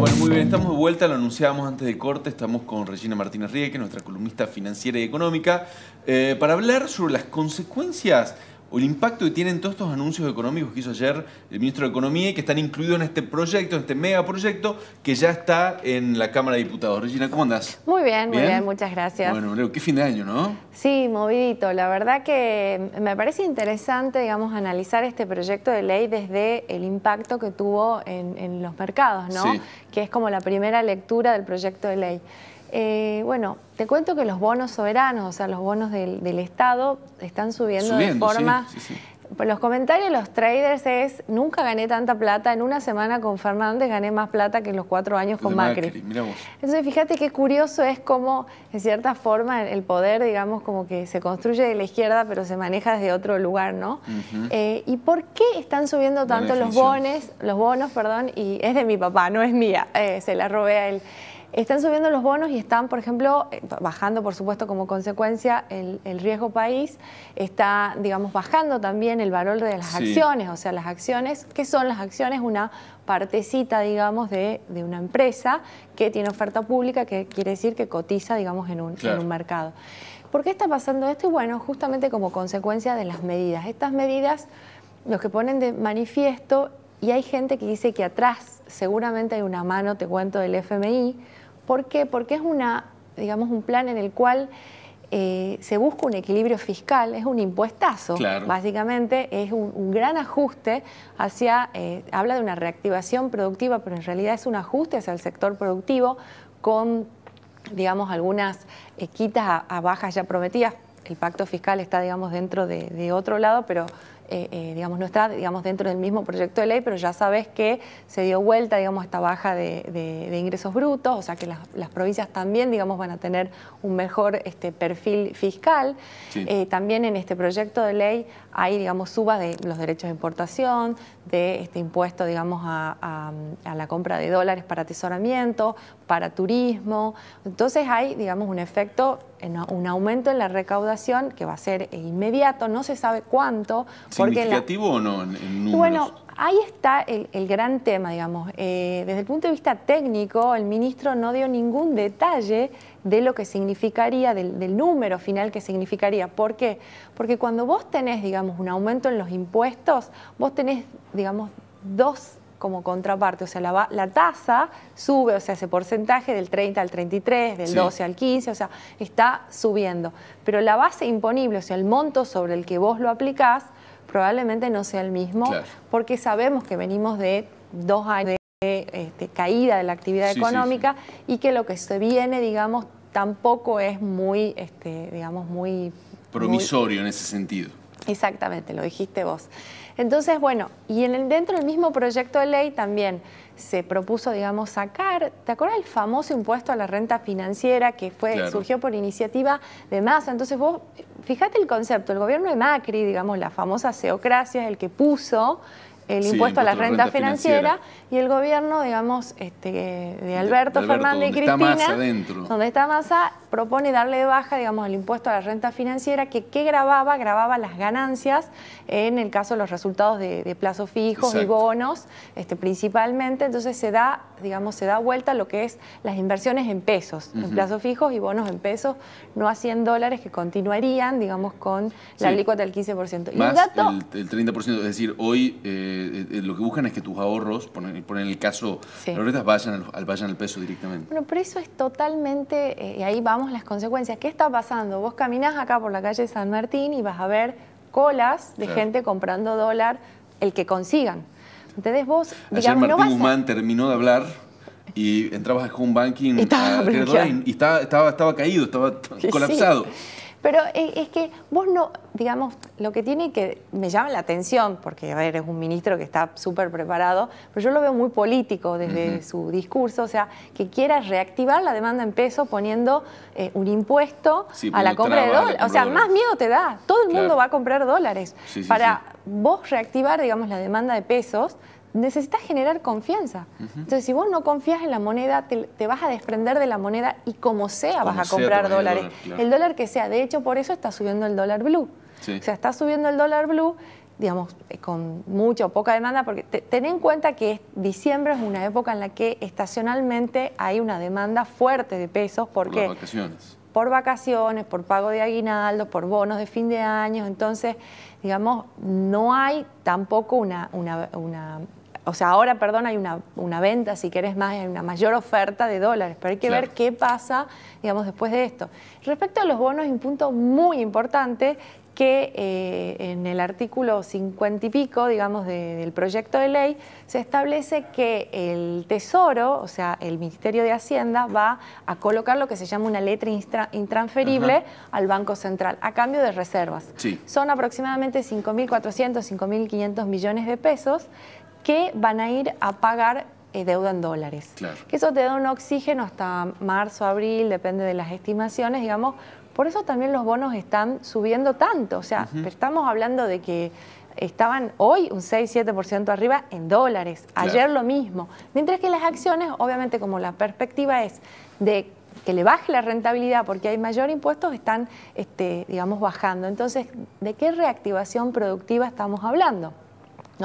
Bueno, muy bien, estamos de vuelta, lo anunciábamos antes de corte, estamos con Regina Martínez Rieke, nuestra columnista financiera y económica, eh, para hablar sobre las consecuencias o el impacto que tienen todos estos anuncios económicos que hizo ayer el ministro de Economía y que están incluidos en este proyecto, en este megaproyecto que ya está en la Cámara de Diputados. Regina, ¿cómo andás? Muy bien, muy bien, muchas gracias. Bueno, qué fin de año, ¿no? Sí, movidito. La verdad que me parece interesante, digamos, analizar este proyecto de ley desde el impacto que tuvo en, en los mercados, ¿no? Sí. Que es como la primera lectura del proyecto de ley. Eh, bueno, te cuento que los bonos soberanos, o sea, los bonos del, Estado, están subiendo, de forma... Los comentarios de los traders es, nunca gané tanta plata, en una semana con Fernández gané más plata que en los cuatro años con Macri. Entonces, fíjate qué curioso es cómo, en cierta forma, el poder, digamos, como que se construye de la izquierda, pero se maneja desde otro lugar, ¿no? Eh, ¿Y por qué están subiendo tanto los bonos, los bonos, perdón, y es de mi papá, no es mía, eh, se la robé a él. Están subiendo los bonos y están, por ejemplo, eh, bajando, por supuesto, como consecuencia el, riesgo país, está, digamos, bajando también el valor de las acciones, o sea, las acciones, ¿qué son las acciones? Una partecita, digamos, de, una empresa que tiene oferta pública, que quiere decir que cotiza, digamos, en un, en un mercado. ¿Por qué está pasando esto? Y bueno, justamente como consecuencia de las medidas. Estas medidas, los que ponen de manifiesto y hay gente que dice que atrás seguramente hay una mano, te cuento, del FMI, ¿Por qué? Porque es una, digamos, un plan en el cual eh, se busca un equilibrio fiscal, es un impuestazo, básicamente, es un, gran ajuste hacia, eh, habla de una reactivación productiva, pero en realidad es un ajuste hacia el sector productivo con, digamos, algunas eh, quitas a, bajas ya prometidas. El pacto fiscal está, digamos, dentro de otro lado, pero eh, eh, digamos, no está digamos, dentro del mismo proyecto de ley, pero ya sabes que se dio vuelta, digamos, esta baja de, ingresos brutos, o sea que las, provincias también, digamos, van a tener un mejor este, perfil fiscal. Eh, también en este proyecto de ley hay, digamos, subas de los derechos de importación, de este impuesto, digamos, a, a la compra de dólares para atesoramiento, para turismo. Entonces hay, digamos, un efecto, un aumento en la recaudación que va a ser inmediato, no se sabe cuánto. ¿Significativo o no Bueno, ahí está el, gran tema, digamos. Eh, desde el punto de vista técnico, el ministro no dio ningún detalle de lo que significaría, del, del, número final que significaría. ¿Por qué? Porque cuando vos tenés, digamos, un aumento en los impuestos, vos tenés, digamos, dos como contraparte, o sea, la, tasa sube, o sea, ese porcentaje del 30 al 33, del 12 al 15, o sea, está subiendo. Pero la base imponible, o sea, el monto sobre el que vos lo aplicás, probablemente no sea el mismo, porque sabemos que venimos de dos años de este, caída de la actividad económica y que lo que se viene, digamos, tampoco es muy, este, digamos, muy... Promisorio en ese sentido. Exactamente, lo dijiste vos. Entonces, bueno, y en el, dentro del mismo proyecto de ley también se propuso, digamos, sacar, ¿te acuerdas el famoso impuesto a la renta financiera que fue, surgió por iniciativa de Massa? Entonces vos, fíjate el concepto, el gobierno de Macri, digamos, la famosa seocracia es el que puso el impuesto a la renta, financiera, y el gobierno, digamos, este, de, Alberto Fernández y Cristina, donde está Massa, propone darle de baja, digamos, el impuesto a la renta financiera, que ¿qué grababa? Grababa las ganancias, en el caso de los resultados de, plazos fijos y bonos, este, principalmente, entonces se da digamos, se da vuelta lo que es las inversiones en pesos, en plazos fijos y bonos en pesos, no a 100 dólares que continuarían, digamos, con la alícuota del 15%. Más el, 30%, es decir, hoy eh, eh, lo que buscan es que tus ahorros, ponen, en el caso, vayan al, vayan al peso directamente. Bueno, pero eso es totalmente, eh, y ahí vamos las consecuencias. ¿Qué está pasando? Vos caminás acá por la calle San Martín y vas a ver colas de gente comprando dólar, el que consigan. Entonces vos, digamos, Ayer Martín Guzmán terminó de hablar y entrabas a home banking y estaba, caído, estaba colapsado. Pero e, es que vos no, digamos, lo que tiene que me llama la atención, porque eres un ministro que está súper preparado, pero yo lo veo muy político desde su discurso, o sea, que quieras reactivar la demanda en peso poniendo eh, un impuesto a la compra de dólares. O sea, más miedo te da. Todo el mundo va a comprar dólares. para vos reactivar, digamos, la demanda de pesos, necesitas generar confianza. Entonces, si vos no confías en la moneda, te, vas a desprender de la moneda y como sea vas a comprar dólares. El dólar, que sea. De hecho, por eso está subiendo el dólar blue. O sea, está subiendo el dólar blue, digamos, eh, con mucha o poca demanda, porque ten en cuenta que diciembre es una época en la que estacionalmente hay una demanda fuerte de pesos. Porque, por vacaciones. Por vacaciones, por pago de aguinaldo, por bonos de fin de año. Entonces, digamos, no hay tampoco una, una o sea, ahora, perdón, hay una, venta, si querés más, hay una mayor oferta de dólares, pero hay que ver qué pasa, digamos, después de esto. Respecto a los bonos, hay un punto muy importante que eh, en el artículo 50 y pico, digamos, del proyecto de ley, se establece que el Tesoro, o sea, el Ministerio de Hacienda, va a colocar lo que se llama una letra intransferible al Banco Central, a cambio de reservas. Son aproximadamente 5.400, 5.500 millones de pesos que van a ir a pagar eh, deuda en dólares. Claro. Que eso te da un oxígeno hasta marzo, abril, depende de las estimaciones, digamos. Por eso también los bonos están subiendo tanto. O sea, estamos hablando de que estaban hoy un 6-7% arriba en dólares, ayer lo mismo. Mientras que las acciones, obviamente como la perspectiva es de que le baje la rentabilidad porque hay mayor impuestos, están, este, digamos, bajando. Entonces, ¿de qué reactivación productiva estamos hablando?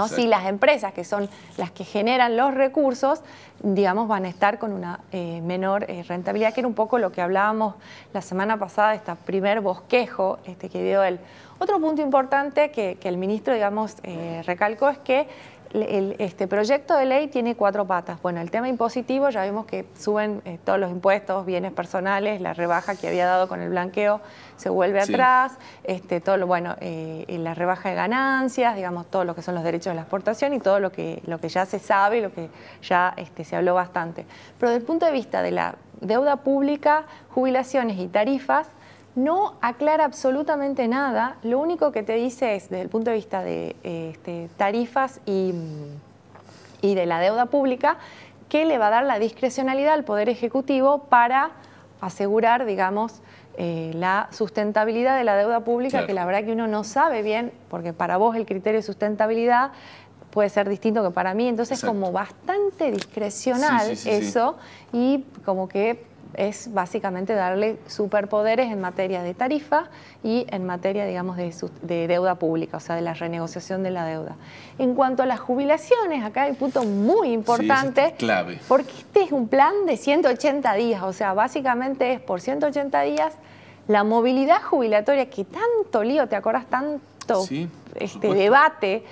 Si las empresas, que son las que generan los recursos, digamos, van a estar con una eh, menor eh, rentabilidad, que era un poco lo que hablábamos la semana pasada, este primer bosquejo este, que dio él. Otro punto importante que, el ministro, digamos, eh, recalcó es que este proyecto de ley tiene cuatro patas. Bueno, el tema impositivo, ya vimos que suben eh, todos los impuestos, bienes personales, la rebaja que había dado con el blanqueo se vuelve atrás, este, todo bueno, eh, eh, la rebaja de ganancias, digamos, todo lo que son los derechos de la exportación y todo lo que, lo que ya se sabe, y lo que ya este, se habló bastante. Pero desde el punto de vista de la deuda pública, jubilaciones y tarifas, no aclara absolutamente nada, lo único que te dice es, desde el punto de vista de este, tarifas y, de la deuda pública, que le va a dar la discrecionalidad al Poder Ejecutivo para asegurar, digamos, eh, la sustentabilidad de la deuda pública, que la verdad que uno no sabe bien, porque para vos el criterio de sustentabilidad puede ser distinto que para mí, entonces como bastante discrecional eso y como que es básicamente darle superpoderes en materia de tarifa y en materia, digamos, de, deuda pública, o sea, de la renegociación de la deuda. En cuanto a las jubilaciones, acá hay un punto muy importante. es clave. Porque este es un plan de 180 días, o sea, básicamente es por 180 días la movilidad jubilatoria que tanto lío, ¿te acordás? Tanto este debate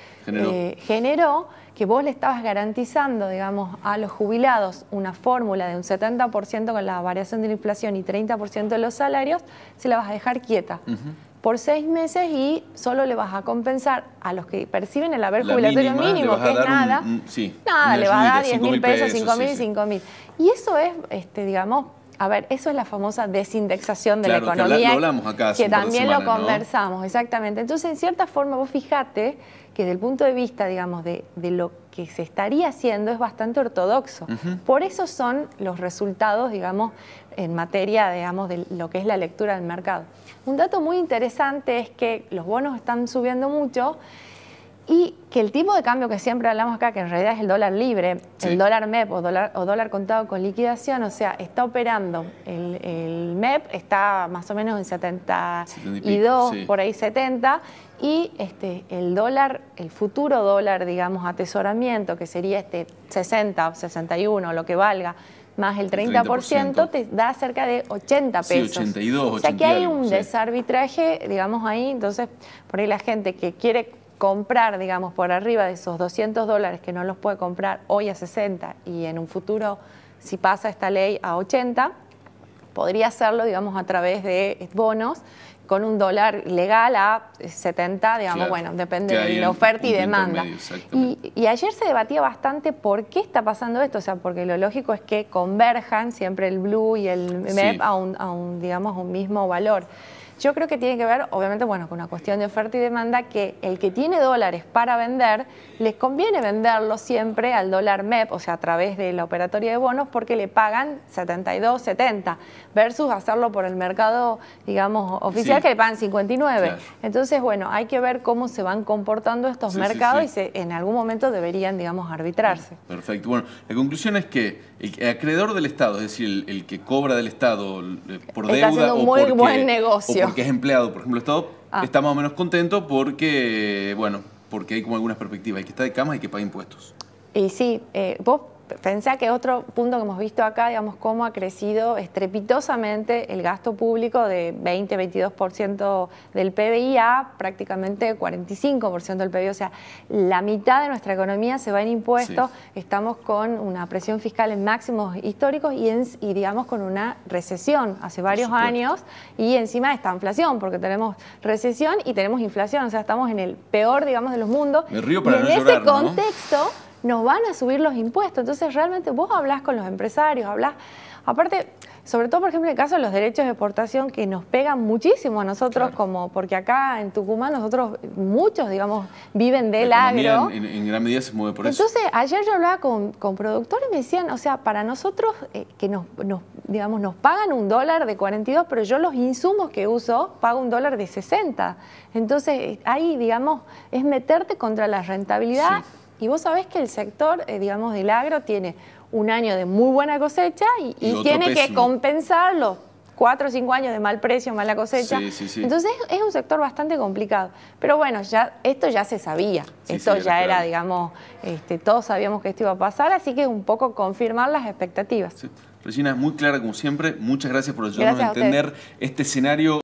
generó eh, que vos le estabas garantizando, digamos, a los jubilados una fórmula de un 70% con la variación de la inflación y 30% de los salarios, se la vas a dejar quieta. por seis meses y solo le vas a compensar a los que perciben el haber jubilatorio mínimo, que es nada, nada, le vas a dar 10 mil pesos, 5 mil, 5 mil. Y eso es, este, digamos, a ver, eso es la famosa desindexación de la economía. Que, también lo conversamos, exactamente. Entonces, en cierta forma, vos fijate que desde el punto de vista, digamos, de, lo que se estaría haciendo es bastante ortodoxo. Por eso son los resultados, digamos, en materia, digamos, de lo que es la lectura del mercado. Un dato muy interesante es que los bonos están subiendo mucho y que el tipo de cambio que siempre hablamos acá, que en realidad es el dólar libre, el dólar MEP o dólar, o dólar contado con liquidación, o sea, está operando. El, MEP está más o menos en 72, y por ahí 70, y este, el dólar, el futuro dólar, digamos, atesoramiento, que sería este 60 o 61, lo que valga, más el 30%, te da cerca de 80 pesos. Sí, 82, o sea que hay un desarbitraje, digamos ahí, entonces por ahí la gente que quiere comprar, digamos, por arriba de esos 200 dólares que no los puede comprar hoy a 60 y en un futuro, si pasa esta ley, a 80, podría hacerlo, digamos, a través de bonos con un dólar legal a 70, digamos, bueno, depende de la oferta y demanda. y, ayer se debatía bastante por qué está pasando esto, o sea, porque lo lógico es que converjan siempre el blue y el MEP a, a un, digamos, un mismo valor. Yo creo que tiene que ver, obviamente, bueno, con una cuestión de oferta y demanda, que el que tiene dólares para vender, les conviene venderlo siempre al dólar MEP, o sea, a través de la operatoria de bonos, porque le pagan 72, 70, versus hacerlo por el mercado, digamos, oficial, que le pagan 59. Entonces, bueno, hay que ver cómo se van comportando estos mercados y en algún momento deberían, digamos, arbitrarse. Perfecto. Bueno, la conclusión es que el acreedor del Estado, es decir, el, que cobra del Estado eh, por deuda Está haciendo un muy buen negocio. El que es empleado, por ejemplo, Estado ah. está más o menos contento porque, bueno, porque hay como algunas perspectivas. Hay que estar de cama y que paga impuestos. Y sí, eh, vos Pensé que otro punto que hemos visto acá, digamos, cómo ha crecido estrepitosamente el gasto público de 20-22% del PBI a prácticamente 45% del PBI. O sea, la mitad de nuestra economía se va en impuestos, estamos con una presión fiscal en máximos históricos y, digamos, con una recesión hace varios años y encima está inflación, porque tenemos recesión y tenemos inflación, o sea, estamos en el peor, digamos, de los mundos. río para en ese contexto nos van a subir los impuestos. Entonces realmente vos hablas con los empresarios, hablas, aparte, sobre todo por ejemplo en el caso de los derechos de exportación que nos pegan muchísimo a nosotros, como porque acá en Tucumán nosotros muchos, digamos, viven del la agro. En, gran medida se mueve por eso. Entonces ayer yo hablaba con, productores y me decían, o sea, para nosotros eh, que nos, digamos, nos pagan un dólar de 42, pero yo los insumos que uso pago un dólar de 60. Entonces eh, ahí, digamos, es meterte contra la rentabilidad. Y vos sabés que el sector, eh, digamos, del agro tiene un año de muy buena cosecha y, tiene que compensarlo cuatro o cinco años de mal precio, mala cosecha. Entonces es un sector bastante complicado. Pero bueno, ya, esto ya se sabía, esto ya era, digamos, este, todos sabíamos que esto iba a pasar, así que un poco confirmar las expectativas. Regina, muy clara como siempre, muchas gracias por ayudarnos a entender este escenario.